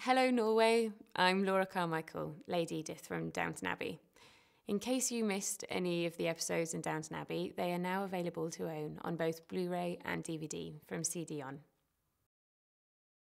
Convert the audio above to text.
Hello, Norway. I'm Laura Carmichael, Lady Edith from Downton Abbey. In case you missed any of the episodes in Downton Abbey, they are now available to own on both Blu ray and DVD from CD On.